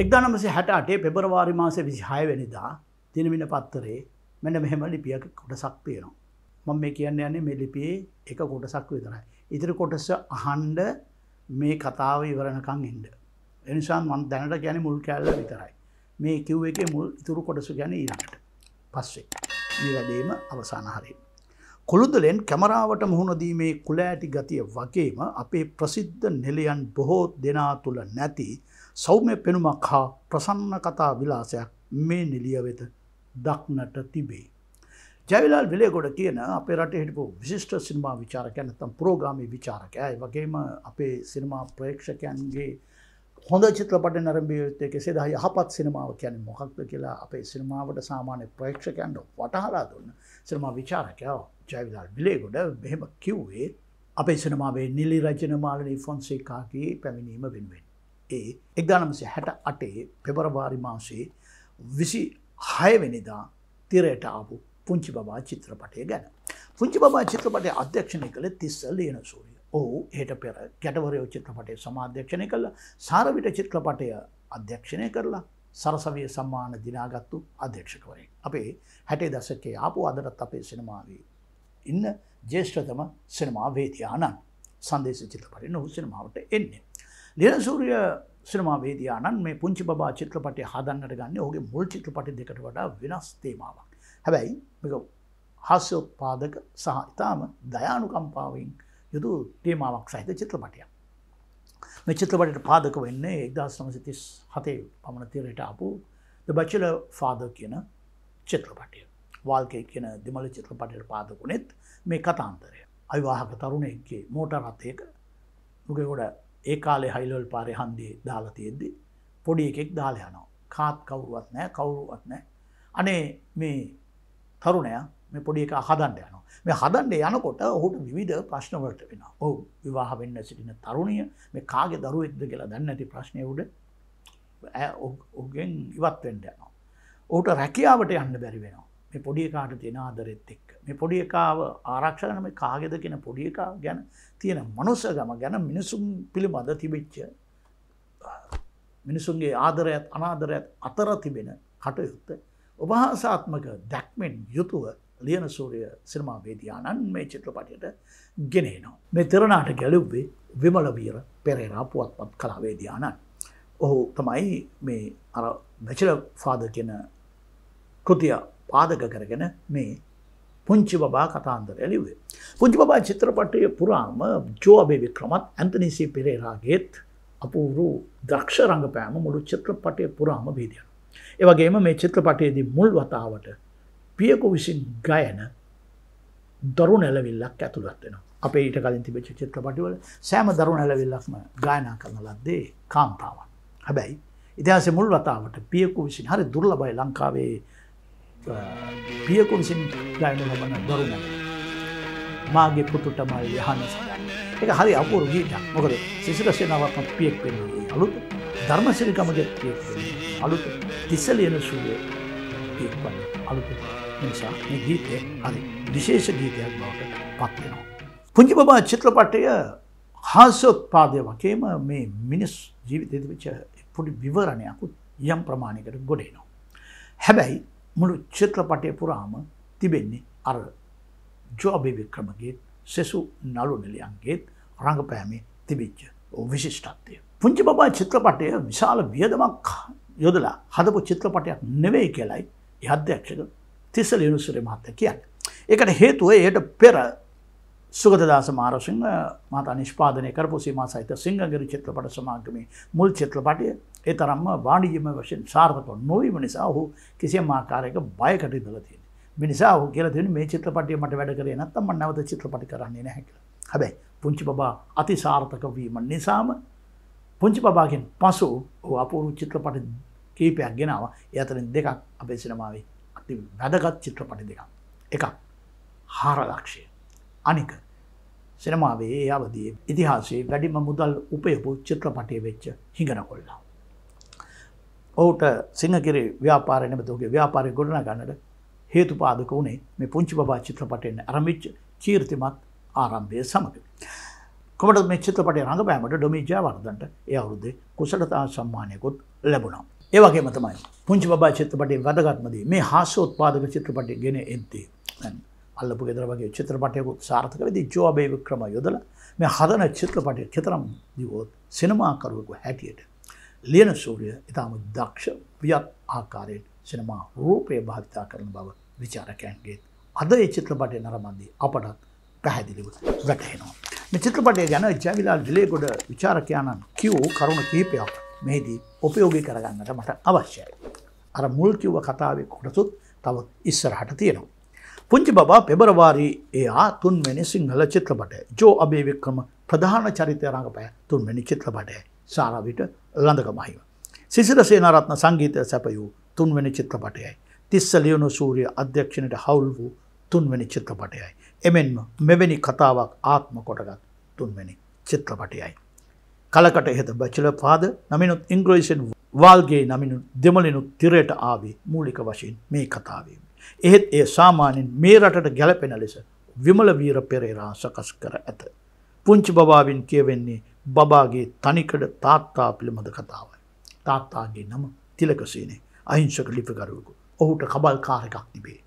එක්දානමසේ හැට අටේ පෙබරවාරි මාස විසිහයවැනිදා දිනමින පත්තරේ මෙන මෙහෙම ලිපියක කොටසක් තියෙනවා. මම මේ කියන්න යන්නේ මේ ලිපියේ එක කොටසක් විතරයි. ඉතිරි කොටස අහන්ඩ මේ කතාව ඉවරණකං එන්ඩ. එනිසාන් මන් දැනට ගැන මුල් කෑල්ල විතරයි. මේ කිව් එක මුල් ඉතුරු කොටස ගැන ඉරට පස්සේ. මේ වැඩේම අවසානහරේ. කොළුදලෙන් කැමරාවට මුහුණදීමේ කුලෑටි ගතිය වගේම අපේ ප්‍රසිද්ධ නෙලියන් බොහෝ දෙනා තුළ නැති සෞම්‍ය පෙනුමක් හා ප්‍රසන්න කතා විලාසයක් මේ නිලිය වෙත දක්නට තිබේ. ජැවිලාල් වෙලේගොඩ කියන අපේ රට හිටපු විශිෂ්ට සිනමා විචාරකය නැත්තම් ප්‍රෝග්‍රාමී විචාරකයයි වගේම අපේ සිනමා ප්‍රේක්ෂකයන්ගේ හොඳ චිත්‍රපට නරඹිය යුත්තේ කෙසේද යහපත් සිනමාව කියන්නේ මොකක්ද කියලා අපේ සිනමාවට සාමාන්‍ය ප්‍රේක්ෂකයන්ට වටහලා දුන්න සිනමා විචාරකයා ජයවිලාල් විලේගොඩ මෙහෙම කිව්වේ අපේ සිනමාවේ නිලි රචන මාලනී ෆොන්සේකාගේ පැමිණීම වෙනුවෙන් ඒ එක්දානමසය හැට අටේ පෙබරවාරි මාසේ විසි හයවෙනිදා තිරයට ආපු පුංචි බා චිත්‍රපටය ගැන. පුංචි බා චිත්‍රපටය අධ්‍යක්ෂණය කළ තිස්සල් ලියන සූරිය ඕහු ඒට පෙර ගැටවරයෝ චිත්‍රපටය සමාධ්‍යක්ෂණය කළ සාරවිට චිත්‍රපටය අධ්‍යක්ෂණය කරලා සරසවිය සම්මාන දිනාගත්තු අධ්‍යක්ෂකවරෙන්. අපේ හැටේ දසකේ ආපු අදරත් අපේ සිනමාවී. ඉන්න ජේෂ්ඨතම සිනමා වේතියානන් සන්දේශ චිත්‍රපටය නොහු සිනමාවට එන්නේ. ලියන සූරිය සිනමාවේදයානන් මේ පුංචි බා චිත්‍රපටය හදන්නට ගන්න ඔගේ මුල් චිත්‍රපටි දෙකට වඩා වෙනස් තේමාවක් හැබැයි මේක හස්‍යෝත්පාදක සහ ඉතාම දයානුකම්පාවෙන් යුතු තේමාවක් සහිත චිත්‍රපටයක් මේ චිත්‍රපටට පාදක වෙන්නේ එක්දස් නමසිතිස් හතේ පමණතිරයට අපපු ද බචල ෆාද කියන චිත්‍රපටය වාල්කය කියන දෙමල චිත්‍රපටයට පාදකුණෙත් මේ කතාන්තරය අයිවාහක තරුණයගේ මෝට රත්තයක මුකකොට ඒ කාලෙ හයිලොල් පාරය හන්දේ දාලා තියෙද්දි පොඩි එකෙක් දාල යනවා කාත් කවුරුවත් නෑ කවුරුවත් නෑ අනේ මේ තරුණය මේ පොඩි එක හදන්ඩ යනවා මේ හදන්ඩ යනකොට ඔහුට විධ ප්‍රශ්නවලට වෙන ඔහු විවාහ වෙන්න සිටින තරුණිය මේ කාගෙ දරුවෙක්ද කියලා දන්න ඇති ප්‍රශ්නයවුඩ ඔගෙන් ඉවත්වෙන්ට යනවා ඔහුට රැකියාවට යන්න බැරි වෙනවා මේ පොඩිය කාට තියෙන ආදරෙත් එක්ක මේ පොඩිය කාව ආරක්ෂකන මේ කාගෙද කියෙන පොඩිය කා ගැන තියෙන මනුස්ස ගම ගැන මිනිසුම් පිළිබඳ තිබිච්ච මිනිසුන්ගේ ආදරයත් අනාදරයත් අතර තිබෙන කටයුත්ත ඔබහාසාත්මක දැක්මෙන් යුතුව ලියන සූරය සිනමාවේදයාණන් මේ චිත්‍රපටයට ගෙනේනවා. මේ තෙරණාට ගැලුබ්වේ විමලවීර පෙරේරා පුවත්පත් කලාවේදයාණන්. ඔහු තමයි මේ අර වැචල ෆාද කියන කෘතිය පාදක කරගෙන මේ පුංචි බා කතාන්දර ඇලිවේ. පුංචි බා චිත්‍රපටය පුරාම ජෝබේ වික්‍රමත් ඇන්තනිසි පෙරේරාගේත් අපූරු දක්ෂ රඟපෑම මුළු චිත්‍රපටය පුරාම වීදියන. ඒවගේම මේ චිත්‍රපටයේදී මුල් වතාවට පියකු විසින් ගයන දරු නැලවිල්ලක් ඇතුළත්වෙනවා. අපේ ඊට කලින් තිබච චිත්‍රපටිවල සෑම දරු නැලවිල්ලක්ම ගායනා කරන ලද්දේ කාන්තාවන්. හැබැයි ඉතිහාස මුල් වතාවට පියකු විසින් හරි දුර්ලබයි ලංකාවේ පියකුන්සින් ගයන ලබන දරුණ මාගේ පුටුටමයි යහනස එක හරි අපූරු ගීටක් මොකද සිසිරසේනාවත්ම පියෙක් පෙන්න්නේ අලුත් ධර්මසිරිකමගේ පියෙක් අලුත් තිස්සලියන සූයේ පියෙක් වන්න අලුත් නිසා මේ ගීතය හරි විශේෂ ගීතයක් බවට පත්වෙනවා. පුංචි බබා චිත්‍රපටය හාසෝත්පාදය වගේම මේ මිනිස් ජීවිත විච පොඩි විවරණයකුත් යම් ප්‍රමාණයකට ගොඩේනවා. හැබැයි මුළු චිත්‍රපටය පුරාම තිබෙන්නේ අර ජෝබි වික්‍රමගේ සෙසු නලු නිලියන්ගේත් රඟපෑමේ තිබිච්ච විශිෂ්ටත්වය. පුංචි බබා චිත්‍රපටය විශාල වියදමක් යොදලා හදපු චිත්‍රපටයක් නෙවෙයි කියලයි අධ්‍යක්ෂක තිසල යුනුසුර මහත්ත කියන්න. එකට හේතුව එයට පෙර සුගතදාස මාරසිංහ මතා නිෂ්පාදනය කරපු සීම සහිත සිංහගරු චිත්‍රපට සමාගමේ මුල් චිත්‍රපටය ඒ තරම්ම වාණිජම වශයෙන් සාර්ථක නොවීම නිසා ඔහු කිසියම් ආකාරයක බයකට ඉඳලා තියෙනවා. මිනිසා ඔහු කියලා තියෙන්නේ මේ චිත්‍රපටිය මට වැඩ කරේ නැත්නම් මම නැවත චිත්‍රපට කරන්නේ නැහැ කියලා. හැබැයි පුංචි බබා අති සාර්ථක වීම නිසාම පුංචි බබාගෙන් පසු ඔහු අපූර්ව චිත්‍රපට කීපයක් ගෙනාවා. ඒ අතරින් දෙකක් අපේ සිනමාවේ අති වැදගත් චිත්‍රපට දෙකක්. එකක් හාරලක්ෂය අනික සිනමාවේ ඒ අවදී ඉතිහාසයේ වැඩිම මුදල් උපයපු චිත්‍රපටය වෙච්ච හිඟන කොල්ලා. ඔහුට සිංහකිරි ව්‍යාපාරය නැමතුගේ ව්‍යාපාරය ගොඩන ගන්නට හේතු පාදක වුණේ මේ පුංචි බා චිත්‍රපටයෙන් අරමිච්ච චීර්තිමත් ආරම්භය සමඟ. කොමට මේ චිත්‍රපටය රඟපෑමට ඩොමිජා වර්ධන්ට ඒ අවුරුද්දේ කුසලතා සම්මානයකුත් ලැබුණා. ඒවගේ මතමයි පුංචි බා චිත්‍රපටයෙන් වැදගත්මදී මේ හාස්‍යෝත්පාදක චිත්‍රපටය ගෙන එද්දී. අල්ලපු ගෙදර වගේ චිත්‍රපටයකුත් සාර්ථකවද ජෝබේ වික්‍රම යොදල මේ හදන චිත්‍රපටය චතරම් දිවෝත් සිනමාකරුවකු හැටියට. ලියන සූරිය ඉතාම දක්ෂ ව්‍යත් ආකාරයට සිනමා රූපය භාවිතා කරන බව විචාරකයන්ගේ අද ඒ චිත්‍රපටය නරමන්දී අපටත් පැහැදිලිව වැටහෙනවා. මේ චිත්‍රපටය ගැන ජැවිලාල් ජිලේගොඩ විචාරකයාණන් කිව් කරුණ කීපයක් මෙහිදී උපයෝගී කරගන්නට මට අවශ්‍යයි. අර මුල්කිව්ව කතාවේ කොටසුත් තවත් ඉස්සරහට තියෙනවා. පුංචි බබා පෙබරවාරි එයා තුන්වැනි සිංහල චිත්‍රපටය ජෝ අභේවික්‍රම ප්‍රධාන චරිතය රඟපෑ තුන්වැනි චිත්‍රපටය සාරවිට ලඳකමහිව. සිසිර සේනරත්න සංගීතය සැපයූ තුන්වැනි චිත්‍රපටයයි. තිස්ස ලියුණු සූරිය අධ්‍යක්ෂණයට හවුල් වූ තුන්වැනි චිත්‍රපටයයි. එමෙන්ම මෙවැනි කතාවක් ආත්ම කොටගත් තුන්වැනි චිත්‍රපටයයි. කලකට එහෙත බචල පාද නමිනුත් ඉංග්‍රේෂන් වාල්ගේ නමිනු දෙමලිනුත් තිරයට ආවේ මූලික වශයෙන් මේ කතාවීම. එහෙත් ඒ සාමාන්‍යයෙන් මේ රටට ගැලපෙන ලෙස විමල වීර පෙරේරා සකස් කර ඇත. පුංචි බබාවින් කියවෙන්නේ බබාගේ තනිකඩ තාත්තා පිළිබඳ කතාවයි. තාත්තාගේ නම තිලකසේනේ අහිංසක ලිපිකරුවකු. ඔහුට කබල් කාරකක් තිබේ.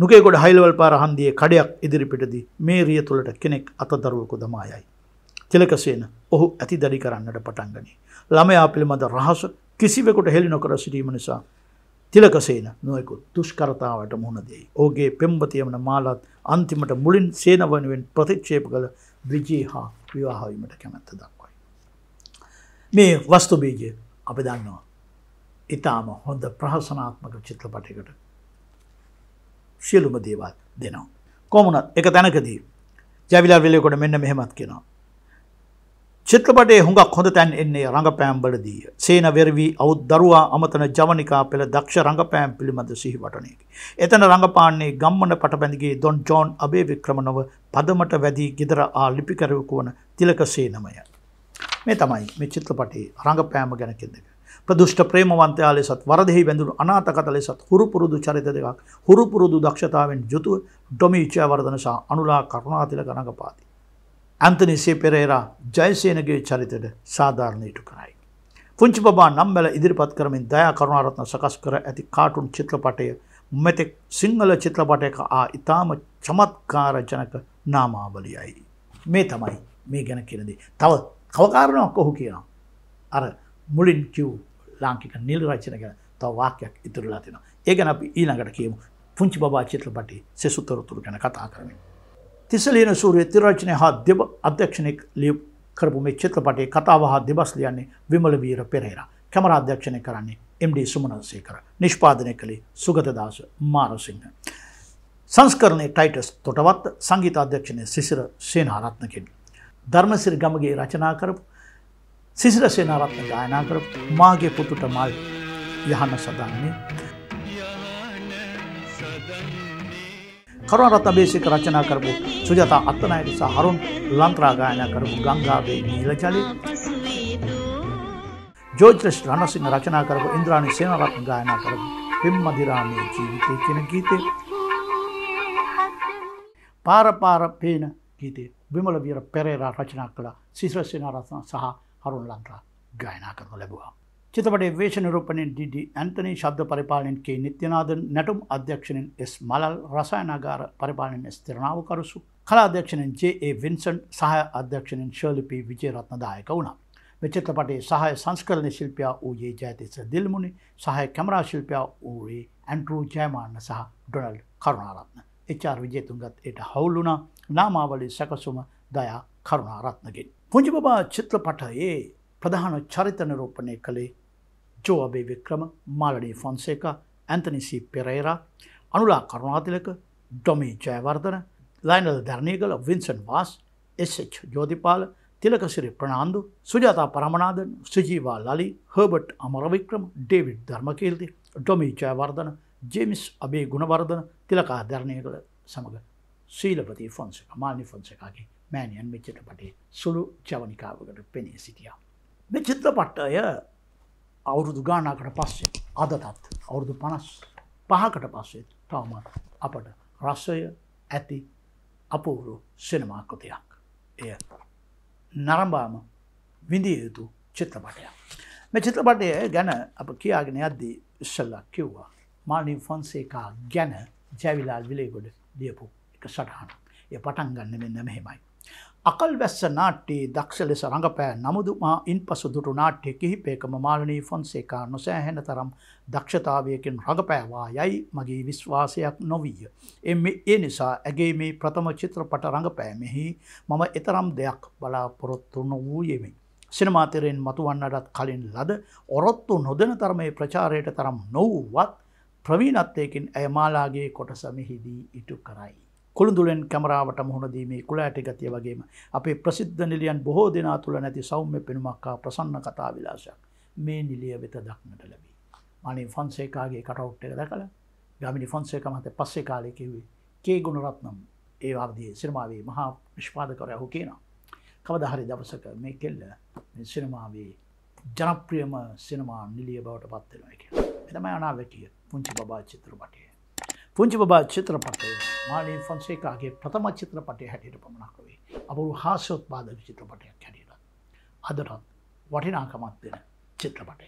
නුකේකොඩ හයිලවල් පාර හන්දියේ කඩයක් ඉදිරිපිටදී මේ රිය තුළට කෙනෙක් අතදරුවකු දමායයි. තිලකසේන ඔහු ඇති දඩි කරන්නට පටන්ගනි. ළමයා පිළිබඳ රහස කිසිවෙකුට හෙළි නොකර සිටීම නිසා තිලකසේන නොයකුත් තුෂ්කරතාවට මුහුණ දෙයි. ඕගේ පෙම්බතියමන මාලත් අන්තිමට මුලින් සේන වනුවෙන් ප්‍රතිච්චේප කළ විජී හා විවාහවීමට කැමැත්ත දක්වයි. මේ වස්තු බීජය අපි දන්නවා. ඉතාම හොඳ ප්‍රහසනාත්මක චිත්‍රපටකට සියලුම දේවල් දෙනවා. කොමනත් එක තැනකදී ජැවිලා වෙලකොට මෙන්න මෙහෙමත් කෙනවා. චිත්‍රපටේ හුඟක් හොඳ තැන් එන්නේ රඟපෑම්බලදීය. සේන වෙරවී අවුත් දරුවා අමතන ජවනිකා පෙළ දක්ෂ රඟපෑම් පිළිබඳ සිහිවටනයකි. එතන රඟපාන්නේ ගම්මන පටබැඳගේ දොන් ජෝන් අබේ වික්‍රමණව පදමට වැදී ගෙදර ආ ලිපිකරවකු වන තිලක සේනමය. මේ තමයි මේ චිත්‍රපටේ රඟපෑම ගැන කෙදක. ප්‍රදුෂ්ට ප්‍රේමවන්තයා ලෙසත් වරදෙහි බැඳුණු අනාතකත ලෙසත් හුරුපුරුදු චරිත දෙකක් හුරුපුරුදු දක්ෂතාවෙන් යුතුව ඩොමීචය වර්ධන සහ අනුලා කරුණාතිලක රඟපාති. ඇන්තනිසේ පෙරේරා ජයසේනගේ චරිතට සාධාරණයට කරයි. පුංචි බා නම්බැල ඉදිරිපත් කරමින් දයා කරුණාරත්න සකස් කර ඇති කාටුන් චිත්‍රපටය මෙතෙක් සිංහල චිත්‍රපටයක ආ ඉතාම චමත්කාර ජනක නාමාවලියයි. මේ තමයි මේ ගැන කියනදී. තව කවකාරණක් ඔහු කියනවා. අර මුලින් කිව් ලාංකික නිල් රචන ගැන තව වාක්‍යයක් ඉතුරලා තිනවා. ඒ ගැන අපි ඊළඟට කියමු. පුංචි බා චිත්‍රපටි සෙසුතොරතුරු ගැන කතා කරමින්. තිසලේන සූරය තිරචනය හා දෙබ අධ්‍යක්ෂණයක් ලියප් කරපු මේ චිත්‍රපටේ කතාව හා දෙබස් ලියන්නේ විමලවීර පෙරේර කැමර අධ්‍යක්ෂණය කරන්නේ MD සුමනන්සේ කර නිෂ්පාදනය කළේ සුගතදාස මාරසිංහ. සංස්කරණය ටයිටස් තොටවත් සංගීත අධ්‍යක්ෂණය සිසිර සේනාරත්නකෙන්. ධර්මසිරි ගමගේ රචනා කරපු සිසිර සේනාරත්න ගායනා කරපු මාගේ පුතුට මල් යහන්න සදන්නේ. කරුණරත්නබේසික රචනා කරපු සුජාතා අත්තනායක සහ හරුන් ලන්ත්‍රා ගායනා කරපු ගංගාවේ නීලජලය ජෝතිස් රණසිංහ රචනා කරපු ඉන්ද්‍රාණි සේනරත්න ගායනා කරපු පෙම්මදිරාමේ ජීවිතය කියන ගීතය පාර පාර පේන ගීතය විමල වීර පෙරේරා රචනා කළ සිසිර සේනරත්න සහ හරුන් ලන්ත්‍රා ගායනා කරනු ලැබුවා ಚಿತ್ರಪಟೆ ವೇಷ ನಿರೂಪಣೆ ಡಿ ಡಿ ಆಂಥನಿ ಶಬ್ದ ಪರಿಪಾಲನೆ ಕೆ ನಿತ್ಯನಾಥನ್ ನಟುಂ ಅಧ್ಯಕ್ಷನನ್ ಎಸ್ ಮಲಾಲ್ ರಸಾಯನಾಗಾರ ಪರಿಪಾಲನೆ ಎಸ್ ತಿರುನಾವು ಕರುಸು ಕಲಾ ಅಧ್ಯಕ್ಷನನ್ ಜೆ ಎ ವಿನ್ಸೆಂಟ್ ಸಹಾಯ ಅಧ್ಯಕ್ಷನನ್ ಶರ್ಲಿ ಪಿ ವಿಜಯರತ್ನದಾಯಕ ಉಣ ಚಿತ್ರಪಟೆ ಸಹಾಯ ಸಂಸ್ಕರಣೆ ಶಿಲ್ಪಿಯ ಉ ಎ ಜಯತೀಸ ದಿಲ್ಮುನಿ ಸಹಾಯ ಕ್ಯಾಮರಾ ಶಿಲ್ಪಿಯ ಉ ಎ ಆಂಡ್ರೂ ಜಯಮಾನ ಸಹ ಡೊನಾಲ್ಡ್ ಕರುಣಾರತ್ನ ಎಚ್ ಆರ್ ವಿಜಯತುಂಗತ್ ಎಟ ಹೌಲುಣ ನಾಮಾವಳಿ ಸಕಸುಮ ದಯಾ ಕರುಣಾರತ್ನಗೆ ಪುಂಜಬಬ ಚಿತ್ರಪಟಯೇ ಪ್ರಧಾನ ಚರಿತ ನಿರೂಪಣೆ ಕಲೆ චෝබේ වික්‍රම මාලඩී ෆොන්සේක ඇන්තනිසි පෙරේරා අනුලා කරුණාතිලක ඩොමී ජයවර්ධන ලයිනල් ධර්ණීගල වින්සන් වාස් එස්H ජෝතිපාල තිලකසිරි ප්‍රනාාන්දු සුජාතා පරමණාදන් සුජීවා ලලි Herbert Amarawickrama David Dharmakeerthi Domi Jayawardena James Abe Gunawardena Thilaka ධරණයකළ සමඟ සීලපති ෆොන්සක මාන්‍ය ෆොන්සකාගේ මෑනියන් මෙච්චට පටේ සුළු ජවනිකාවකට පෙනී සිටියා. මෙ චිත්‍රපට්ටය අවුරුදු ගානාකට පස්සේ අදතත් අවුරුදු පනස් පහකට පස්සේ තවම අපට රස්සය ඇති අපූරු සිනමාකෘතියක් එය නරම්බාම විඳිය යුතු චිත්‍රපටයක් මේ චිත්‍රපටය ගැන අප කියාගෙන අද්දී ඉස්සල්ල කිව්වා මාලින් ෆොන්සේකා ගැන ජැවිලාල් විලේගොඩ දියපු එක සටහන එය පටන්ගන්න මෙන්න මෙහෙමයි අකල්වැස්ස නාට්‍යයේ දක්ෂ ලෙස රඟපෑ නමුදු මා ඉන් පසු දුටු නාට්‍ය කිහිපේකම මාලනී ෆොන්සේකා නොසෑහෙන තරම් දක්ෂතාවයකින් රඟපෑවා යයි මගේ විශ්වාසයක් නොවීය. එම ඒ නිසා ඇගේ මේ ප්‍රථම චිත්‍රපට රඟපෑමෙහි මම එතරම් දෙයක් බලාපොරොත්තු නොවූයෙමි. සිනමාතරයෙන් මතුවන්නටත් කලින් ලද ඔරොත්තු නොදන තරමේ ප්‍රචාරයට තරම් නොවූවත් ප්‍රවීණත්වයකින් ඇය මාලාගේ කොටසමෙහිදී ඉටු කරයි. කොළඳුලෙන් කැමරාවට මුහුණදීමේ කුලෑටි ගතිය වගේම අපේ ප්‍රසිද්ධ නිලියන් බොහෝ දෙනා තුළ නැති සෞම්‍ය පෙනුමක්කා ප්‍රසන්න කතා විලාසයක් මේ නිලිය වෙත දක්නට ලැබී. මනේ ෆොන්සේකාගේ කටවුට් එක දැකළ ගමිනි ෆොන්සේක මත පස්සේ කාලය කිව්වේ කේ ගුණරත්නම් ඒ අර්දිය සිනමාවේ මහා නිෂ්පාදකර හු කියනවා. කවදහරි දවසක මේ කෙල්ල සිනමාවේ ජනප්‍රියම සිනමා නිලිය බවට පත්වෙනවා එක. එතම අනාවැටිය පුංචි බාචිත්‍රපටය. පුංචි බා චිත්‍රපටය මාලී ෆොන්සේකාගේ ප්‍රථම චිත්‍රපටය හැටියට පමණක් වේ අබරු හාසයොත් බාධ චිත්‍රපටයක් හැටියට අදරත් වටිනාකමත් දෙන චිත්‍රපටය.